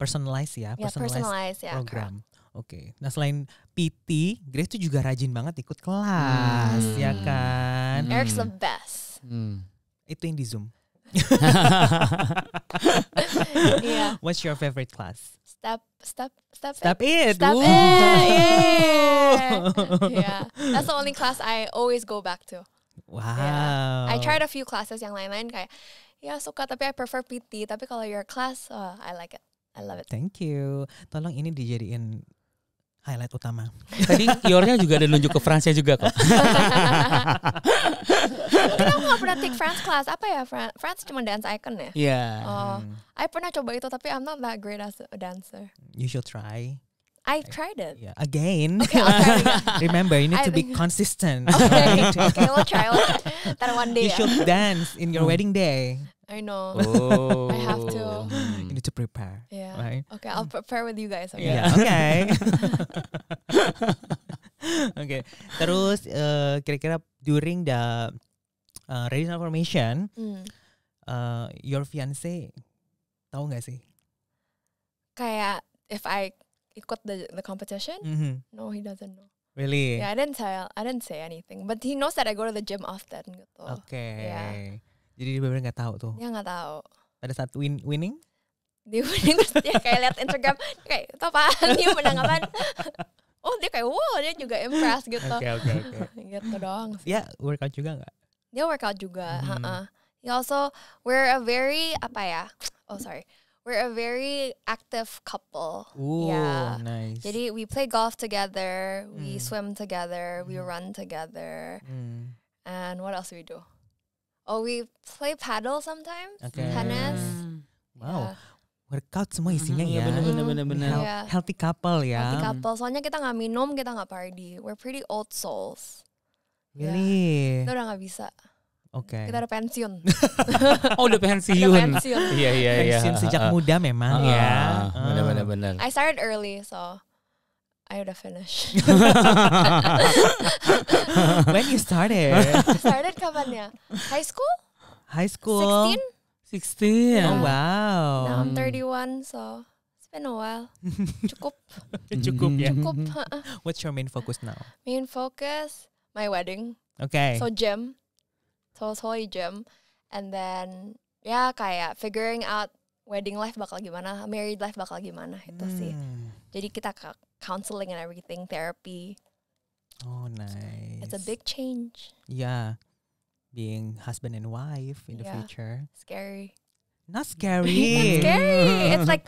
personalized ya, ya personalize, personalized ya. program. Oke. Nah, selain PT, Grace tuh juga rajin banget ikut kelas, hmm. ya kan? Hmm. Eric's the best. Hmm. Itu yang di Zoom. yeah. What's your favorite class? Step, step, step, step it. it. Step Ooh. it. Yeah. yeah. That's the only class I always go back to. Wow. Yeah. I tried a few classes yang lain-lain kayak ya suka tapi I prefer PT tapi kalau your class oh, I like it. I love it. Thank you. Tolong ini dijadiin highlight utama. Tadi Yornya juga ada nunjuk ke Fransnya juga kok. Kita nggak pernah take France class. Apa ya France? France cuma dance icon ya. Iya. Yeah. Oh, hmm. I pernah coba itu tapi I'm not that great as a dancer. You should try. I tried it. Yeah. Again. Okay, again. Remember, you need I, to be consistent. Okay, right? okay we'll try. We'll try. Then one day. You should dance in your hmm. wedding day. I know. Oh. I have to need to prepare. Yeah. Right? Okay, I'll mm. prepare with you guys. Okay. Yeah. Okay. okay. Terus uh, kira-kira during the uh, eh, relational formation, mm. uh, your fiance tahu nggak sih? Kayak if I ikut the the competition, mm-hmm. no, he doesn't know. Really? Yeah, I didn't tell. I didn't say anything. But he knows that I go to the gym often gitu. Oke. Okay. Yeah. Jadi dia benar nggak tahu tuh. Ya nggak tahu. Pada saat win winning? dia terus dia kayak lihat Instagram kayak itu apaan dia menang apaan oh dia kayak wow dia juga impress gitu oke okay, oke okay, okay. gitu dong ya yeah, workout juga nggak dia workout juga hmm. uh -uh. he also we're a very apa ya oh sorry we're a very active couple Ooh, yeah nice jadi we play golf together mm. we hmm. swim together mm. we hmm. run together mm. and what else do we do oh we play paddle sometimes okay. tennis hmm. wow yeah workout semua isinya mm -hmm. ya. benar bener bener Hel yeah. Healthy couple ya. Healthy couple. Soalnya kita nggak minum, kita nggak party. We're pretty old souls. Iya. Really? Yeah. Kita udah nggak bisa. Oke. Okay. Kita udah pensiun. oh udah pensiun. Iya iya iya. Pensiun sejak uh, muda memang uh, ya. Uh. Bener bener bener. I started early so. I udah finish. When you started? started kapan ya? High school? High school. 16? 16. Oh wow. Now I'm 31 mm. so it's been a while. Cukup. Cukup ya. Cukup. Mm-hmm. What's your main focus now? Main focus my wedding. Okay. So gym. So totally gym and then ya yeah, kayak figuring out wedding life bakal gimana, married life bakal gimana itu hmm. sih. Jadi kita counseling and everything, therapy. Oh nice. It's a big change. Yeah being husband and wife in yeah. the future. Scary. Not scary. Not scary. It's like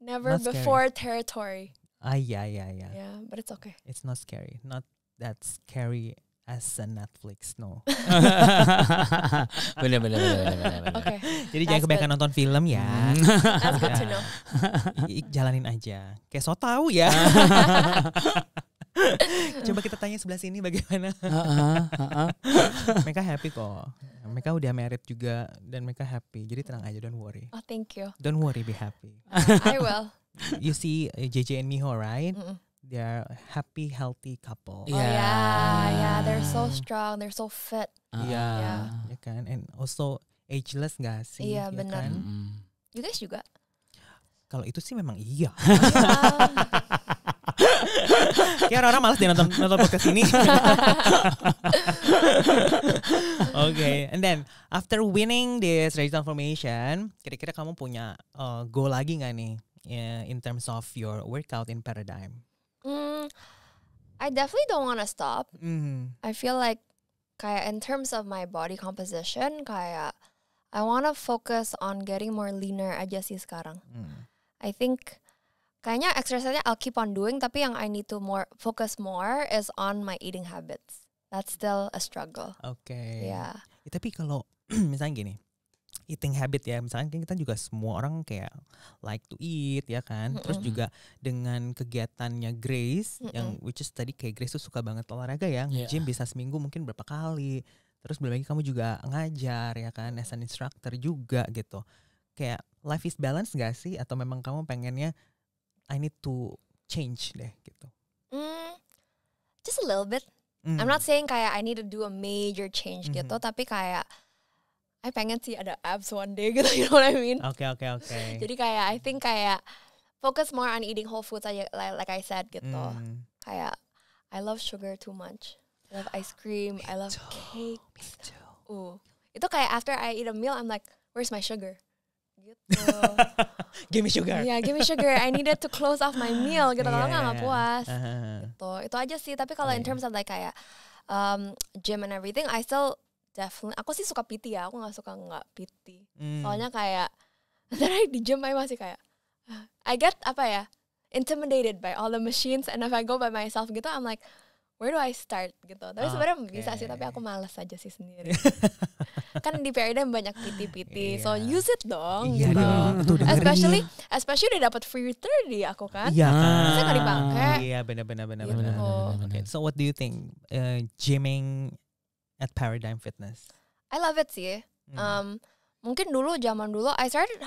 never not before scary. territory. Ah, yeah, yeah, yeah. Yeah, but it's okay. It's not scary. Not that scary as a Netflix, no. bener, bener, bener, bener, bener. Okay. Jadi That's jangan kebanyakan good. nonton film ya. Hmm. That's good to know. Jalanin aja. Kayak so tau ya. Coba kita tanya sebelah sini bagaimana. mereka happy kok. Mereka udah married juga dan mereka happy. Jadi tenang aja, don't worry. Oh, thank you. Don't worry, be happy. I will. You see JJ eh, and Miho, right? Mm -mm. They are happy, healthy couple. Yeah. Oh, yeah, yeah. They're so strong. They're so fit. Uh, yeah. yeah. Ya kan? And also ageless gak sih? Iya, yeah, kan? benar. Kan? Mm -hmm. You guys juga? Kalau itu sih memang iya. iya. Kayak orang-orang malas dia nonton nonton podcast ini. okay, and then after winning this race transformation, kira-kira kamu punya uh, goal lagi nggak nih yeah, in terms of your workout in paradigm? Mm, I definitely don't want to stop. Mm. I feel like kayak in terms of my body composition, kayak I want to focus on getting more leaner aja sih sekarang. Mm. I think kayaknya exercise-nya I'll keep on doing tapi yang I need to more focus more is on my eating habits. That's still a struggle. Oke. Okay. Yeah. Ya, tapi kalau misalnya gini, eating habit ya misalnya kan kita juga semua orang kayak like to eat ya kan mm -mm. terus juga dengan kegiatannya Grace mm -mm. yang which is tadi kayak Grace tuh suka banget olahraga ya yeah. gym bisa seminggu mungkin berapa kali terus belum lagi kamu juga ngajar ya kan as an instructor juga gitu kayak life is balance gak sih atau memang kamu pengennya I need to change deh gitu? Mm, just a little bit. Mm. I'm not saying kayak I need to do a major change mm -hmm. gitu, mm-hmm. tapi kayak I pengen sih ada abs one day gitu, you know what I mean? Oke oke oke. Jadi kayak I think kayak focus more on eating whole foods aja, like, like I said gitu. Mm. Kayak I love sugar too much. I love ice cream. Me I love cake. cakes. Me itu kayak after I eat a meal, I'm like, where's my sugar? gitu. give me sugar. Iya, yeah, give me sugar. I needed to close off my meal gitu. Kalau yeah, nggak iya, nggak iya. puas. Uh Itu aja sih. Tapi kalau oh, in iya. terms of like kayak um, gym and everything, I still definitely. Aku sih suka PT ya. Aku nggak suka nggak PT. Mm. Soalnya kayak I, di gym I masih kayak I get apa ya intimidated by all the machines and if I go by myself gitu I'm like where do I start gitu. Tapi okay. Ah, sebenarnya bisa sih, tapi aku males aja sih sendiri. kan di PRD banyak PT-PT, yeah. so use it dong yeah, gitu. Yeah. Tuh, especially especially udah dapat free di aku kan. Iya. Yeah. Masa kan? gak dipakai? Iya, yeah, benar benar benar gitu. benar. Okay. So what do you think uh, gymming at Paradigm Fitness? I love it sih. Hmm. Um, mungkin dulu zaman dulu I started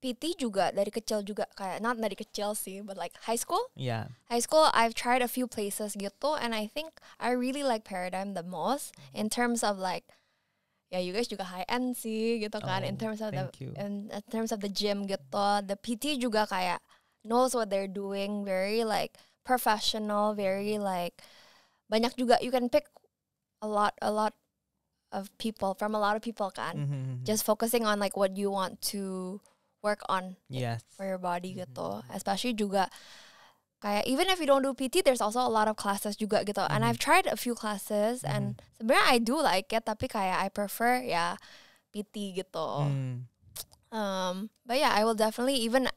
PT juga dari kecil juga kayak not dari kecil sih but like high school yeah high school I've tried a few places gitu and I think I really like Paradigm the most in terms of like ya yeah, you guys juga high end sih gitu kan in oh, terms of the you. in, in terms of the gym gitu the PT juga kayak knows what they're doing very like professional very like banyak juga you can pick a lot a lot of people from a lot of people kan mm -hmm. just focusing on like what you want to work on yes. for your body mm-hmm. gitu. Especially juga kayak even if you don't do PT, there's also a lot of classes juga gitu. Mm-hmm. And I've mm-hmm. tried a few classes mm-hmm. and sebenarnya I do like it tapi kayak I prefer ya PT gitu. Mm. Um, but yeah, I will definitely even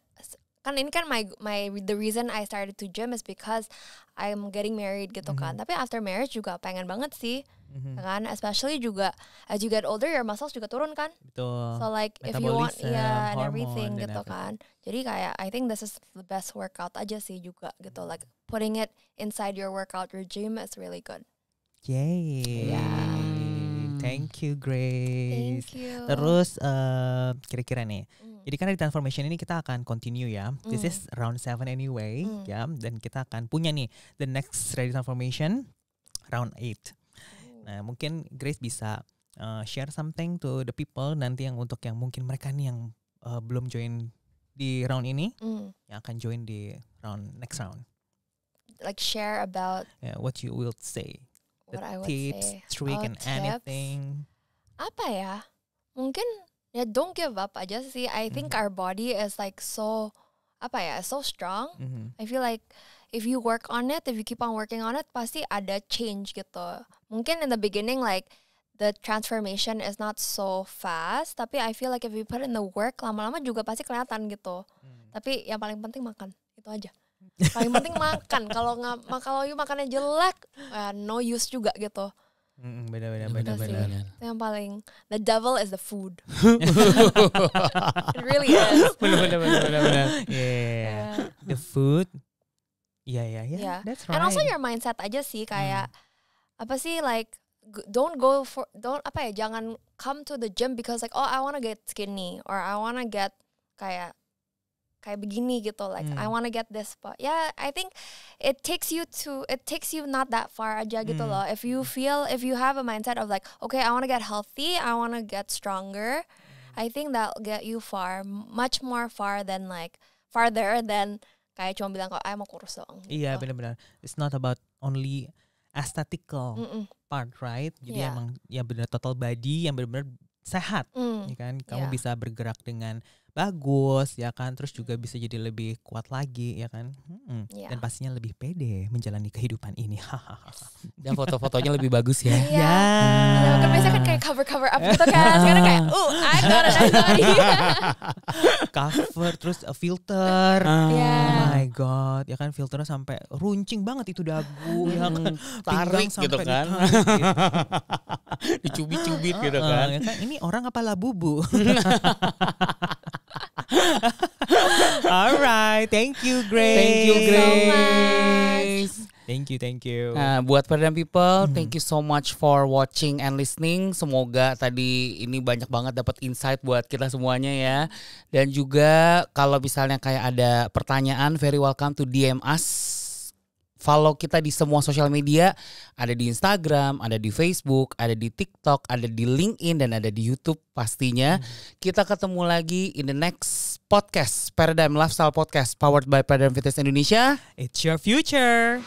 kan ini kan my my the reason I started to gym is because I'm getting married gitu kan. mm-hmm. kan. Tapi after marriage juga pengen banget sih. Mm-hmm. Ya kan especially juga as you get older your muscles juga turun kan Betul. so like if you want yeah and everything and gitu everything. kan jadi kayak I think this is the best workout aja sih juga gitu like putting it inside your workout your gym is really good yay yeah Thank hmm. you Grace. Thank you. Terus kira eh, kira-kira nih. Mm. Jadi kan di transformation ini kita akan continue ya. Mm. This hmm. is round 7 anyway mm. ya dan kita akan punya nih the next ready transformation round 8. Nah, mungkin Grace bisa uh, share something to the people nanti yang untuk yang mungkin mereka nih yang uh, belum join di round ini mm. yang akan join di round next round. Like share about yeah, what you will say the tips, say. trick, oh, and tips. anything? Apa ya? Mungkin ya don't give up aja sih. I think mm -hmm. our body is like so apa ya so strong. Mm -hmm. I feel like if you work on it, if you keep on working on it, pasti ada change gitu. Mungkin in the beginning like the transformation is not so fast, tapi I feel like if you put in the work, lama-lama juga pasti kelihatan gitu. Mm. Tapi yang paling penting makan, itu aja paling penting makan kalau nggak kalau you makannya jelek uh, no use juga gitu Mm, beda beda beda beda. Yang paling the devil is the food. It really is. Benar benar benar benar. Yeah. The food. ya ya ya yeah. That's right. And also your mindset aja sih hmm. kayak hmm. apa sih like don't go for don't apa ya jangan come to the gym because like oh I wanna get skinny or I wanna get kayak kayak begini gitu like hmm. I wanna get this but yeah I think it takes you to it takes you not that far aja gitu hmm. gitu loh if you feel if you have a mindset of like okay I wanna get healthy I wanna get stronger I think that'll get you far much more far than like farther than kayak cuma bilang kok I ah, mau kurus doang iya, gitu. iya benar-benar it's not about only aesthetical mm -mm. part right jadi yeah. emang ya benar total body yang benar-benar sehat mm. ya kan kamu yeah. bisa bergerak dengan bagus ya kan terus juga bisa jadi lebih kuat lagi ya kan hmm. yeah. dan pastinya lebih pede menjalani kehidupan ini dan foto-fotonya lebih bagus ya iya. ya yeah. Hmm. Nah, kan biasanya kan kayak cover cover up gitu kan sekarang kayak oh I got it cover terus uh, filter yeah. Iya. oh my god ya kan filternya sampai runcing banget itu dagu yang ya kan? hmm, yang tarik gitu kan gitu. dicubit-cubit gitu kan. Ya kan, ini orang apa labubu Alright, thank you Grace. Thank you Grace. So thank you, thank you. Nah, buat para People, hmm. thank you so much for watching and listening. Semoga tadi ini banyak banget dapat insight buat kita semuanya ya. Dan juga kalau misalnya kayak ada pertanyaan, very welcome to DM us Follow kita di semua sosial media, ada di Instagram, ada di Facebook, ada di TikTok, ada di LinkedIn dan ada di YouTube pastinya. Hmm. Kita ketemu lagi in the next podcast Paradigm Lifestyle Podcast powered by Paradigm Fitness Indonesia. It's your future.